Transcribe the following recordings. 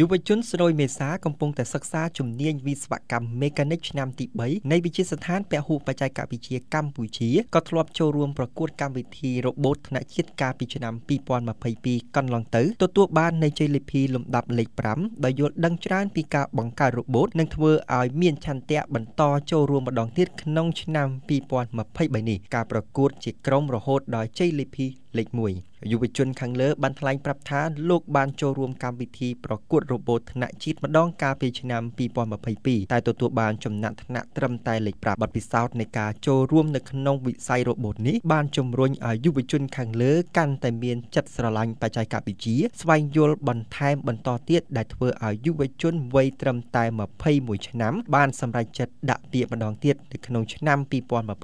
យុវជនស្រួយមេសាកំពុងតែសិក្សាជំនាញវិស្វកម្មមេកានិកឆ្នាំទី3នៃវិទ្យាស្ថានពហុបច្ចេកវិទ្យាកម្ពុជាក៏ធ្លាប់ចូលរួមប្រកួតកម្មវិធីរបូតថ្នាក់ជាតិកាលពីឆ្នាំ2022កន្លងទៅទទួលបាននៃជ័យលាភីលំដាប់លេខ5ដោយយល់ដឹងច្រើនពីការបង្កើតរបូតនិងធ្វើឲ្យមានឆន្ទៈបន្តចូលរួមម្ដងទៀតក្នុងឆ្នាំ2023នេះការប្រកួតជាក្រុមរហូតដល់ជ័យលាភីលេខ1យុវជនខាងលើបានថ្លែងប្រាប់ថាលោកបានចូលរួមកម្មវិធីប្រកួតរបូតថ្នាក់ជាតិម្ដងកាលពីឆ្នាំ2022តែទទួលបានចំណាត់ថ្នាក់ត្រឹមតែលេខ5បទពិសោធន៍នៃការចូលរួមនៅក្នុងវិស័យរបូតនេះបានជំរុញឲ្យយុវជនខាងលើកាន់តែមានចិត្តស្រឡាញ់បច្ចេកវិទ្យាស្វែងយល់បន្ថែមបន្តទៀតដែលធ្វើឲ្យយុវជនវ័យត្រឹមតែ21ឆ្នាំបានសម្រេចចិត្តដាក់ពាក្យម្ដងទៀតនៅក្នុងឆ្នាំ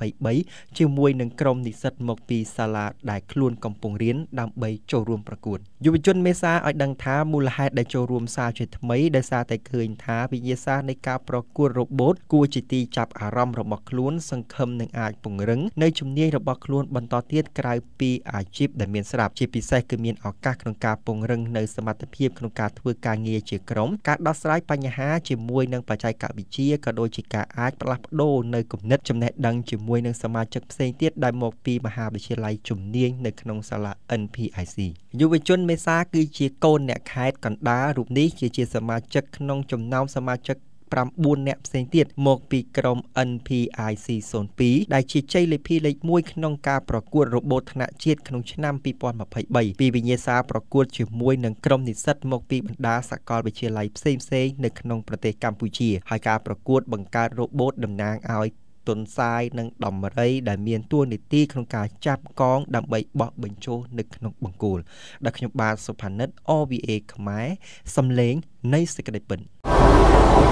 2023ជាមួយនឹងក្រុមនិស្សិតមកពីសាលាដែលខ្លួនកំពុងរៀនដើម្បីចូលរួមប្រកួតយុវជនមេសាឲ្យដឹងថាមូលហេតុដែលចូលរួមសារជាថ្មីដោយសារតែឃើញថាវិញ្ញាសានៃការប្រកួតរ៉ូបូតគួរជាទីចាប់អារម្មណ៍របស់ខ្លួន សង្ឃឹមនឹងអាចពង្រឹងនៅជំនាញរបស់ខ្លួនបន្តទៀតក្រៅពីអាជីពដែលមានស្រាប់ជាពិសេសគឺមានឱកាសក្នុងការពង្រឹងនៅសមត្ថភាពក្នុងការធ្វើការងារជាក្រុមការដោះស្រាយបញ្ហាជាមួយនឹងបច្ចេកវិទ្យាក៏ដូចជាការអាចផ្លាស់ប្ដូរនៅគំនិតចំណេះដឹងជាមួយនឹងសមាជិកផ្សេងទៀតដែលមកពីមហាវិទ្យាល័យជំនាញនៅក្នុងសាលា NPIC យុវជនមេសាគឺជាកូន អ្នកខេត្តកណ្ដាលរូបនេះគឺជា សមាជិកក្នុងចំណោមសមាជិក9អ្នកផ្សេងទៀតមកពីក្រុម NPIC 02ដែលជាជ័យលេខលេខ1ក្នុងការប្រកួតរបបថ្នាក់ជាតិក្នុងឆ្នាំ2023ពីវិញ្ញាសាប្រកួតជាមួយនឹងក្រុមនិស្សិតមកពីបណ្ដាសាកលវិទ្យាល័យផ្សេងៗនៅក្នុងប្រទេសកម្ពុជាហើយការប្រកួត បង្កើតរបបតំណាងឲ្យទុនសាយនិងដំរីដែលមានតួនាទីក្នុងការចាប់កងដើម្បីបោះបញ្ជោនៅក្នុងបង្គោលដែលខ្ញុំបាទសុផានិត OVA ខ្មែរសំលេងនៃសេចក្តីពិត